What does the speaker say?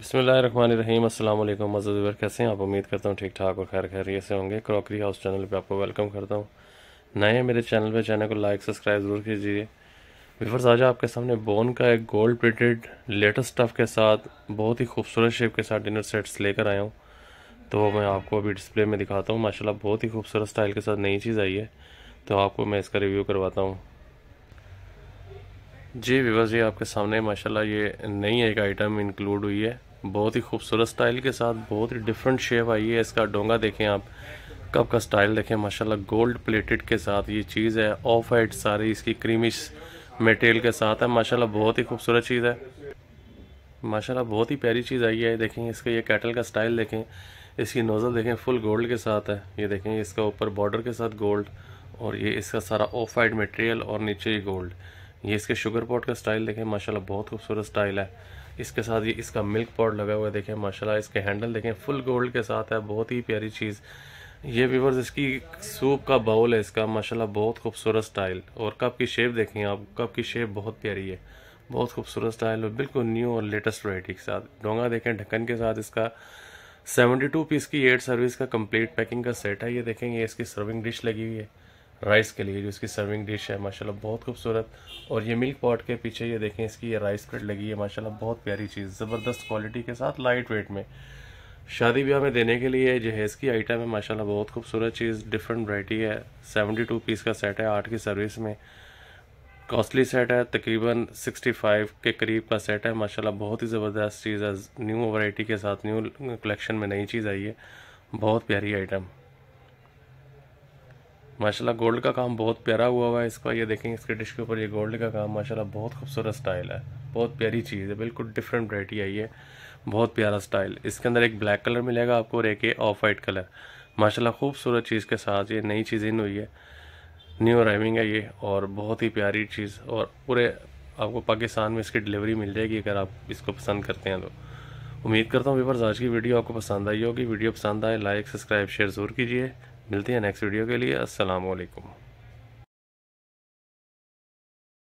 बसमीम अल्लाम मज़दूर कैसे हैं आप उम्मीद करता हूँ ठीक ठाक और खैर ये से होंगे क्रॉकरी हाउस चैनल पे आपको वेलकम करता हूँ नए हैं मेरे चैनल पे चैनल को लाइक सब्सक्राइब ज़रूर कीजिए विफर्स आज आपके सामने बोन का एक गोल्ड प्लेटेड लेटेस्ट स्टफ़ के साथ बहुत ही खूबसूरत शेप के साथ डिनर सेट्स लेकर आया हूँ तो मैं आपको अभी डिस्प्ले में दिखाता हूँ माशाला बहुत ही खूबसूरत स्टाइल के साथ नई चीज़ आई है तो आपको मैं इसका रिव्यू करवाता हूँ जी विवर जी आपके सामने माशाल्लाह ये नई एक आइटम इंक्लूड हुई है बहुत ही खूबसूरत स्टाइल के साथ बहुत ही डिफरेंट शेप आई है इसका डोंगा देखें आप कप का स्टाइल देखें माशाल्लाह गोल्ड प्लेटेड के साथ ये चीज़ है ऑफ वाइट सारी इसकी क्रीमिश मटेरियल के साथ है माशाल्लाह बहुत ही खूबसूरत चीज़ है माशाल्लाह बहुत ही प्यारी चीज़ आई है देखें इसका ये कैटल का स्टाइल देखें इसकी नोज़ल देखें फुल गोल्ड के साथ है ये देखें इसका ऊपर बॉर्डर के साथ गोल्ड और ये इसका सारा ऑफ वाइट मटेरियल और नीचे ही गोल्ड ये इसके शुगर पॉट का स्टाइल देखें माशाल्लाह बहुत खूबसूरत स्टाइल है इसके साथ ये इसका मिल्क पॉट लगा हुआ है देखें माशाल्लाह इसके हैंडल देखें फुल गोल्ड के साथ है बहुत ही प्यारी चीज़ ये व्यूवर्स इसकी सूप का बाउल है इसका माशाल्लाह बहुत खूबसूरत स्टाइल और कप की शेप देखें आप कप की शेप बहुत प्यारी है बहुत खूबसूरत स्टाइल और बिल्कुल न्यू और लेटेस्ट वराइटी के साथ डोंगा देखें ढक्कन के साथ इसका टू पीस की एट सर्विस का कम्प्लीट पैकिंग का सेट है ये देखें ये इसकी सर्विंग डिश लगी हुई है राइस के लिए जो इसकी सर्विंग डिश है माशाल्लाह बहुत खूबसूरत और ये मिल्क पॉट के पीछे ये देखें इसकी ये राइस प्लेट लगी है माशाल्लाह बहुत प्यारी चीज़ ज़बरदस्त क्वालिटी के साथ लाइट वेट में शादी ब्याह में देने के लिए जहेज़ की आइटम है माशाल्लाह बहुत खूबसूरत चीज़ डिफरेंट वराइटी है सेवेंटी टू पीस का सेट है आठ की सर्विस में कॉस्टली सेट है तकरीबन सिक्सटी फाइव के करीब का सेट है माशाल्लाह बहुत ही ज़बरदस्त चीज़ है न्यू वैरायटी के साथ न्यू कलेक्शन में नई चीज़ आई है बहुत प्यारी आइटम माशाल्लाह गोल्ड का काम बहुत प्यारा हुआ हुआ है इसका ये देखेंगे इसके डिश के ऊपर ये गोल्ड का काम माशाल्लाह बहुत खूबसूरत स्टाइल है बहुत प्यारी चीज़ है बिल्कुल डिफरेंट वरायटी आई है बहुत प्यारा स्टाइल इसके अंदर एक ब्लैक कलर मिलेगा आपको और एक ऑफ वाइट कलर माशाला खूबसूरत चीज़ के साथ ये नई चीज़ इन हुई है न्यू अराइविंग है ये और बहुत ही प्यारी चीज़ और पूरे आपको पाकिस्तान में इसकी डिलीवरी मिल जाएगी अगर आप इसको पसंद करते हैं तो उम्मीद करता हूँ वीवर्स आज की वीडियो आपको पसंद आई होगी वीडियो पसंद आए लाइक सब्सक्राइब शेयर ज़रूर कीजिए मिलते हैं नेक्स्ट वीडियो के लिए असलकम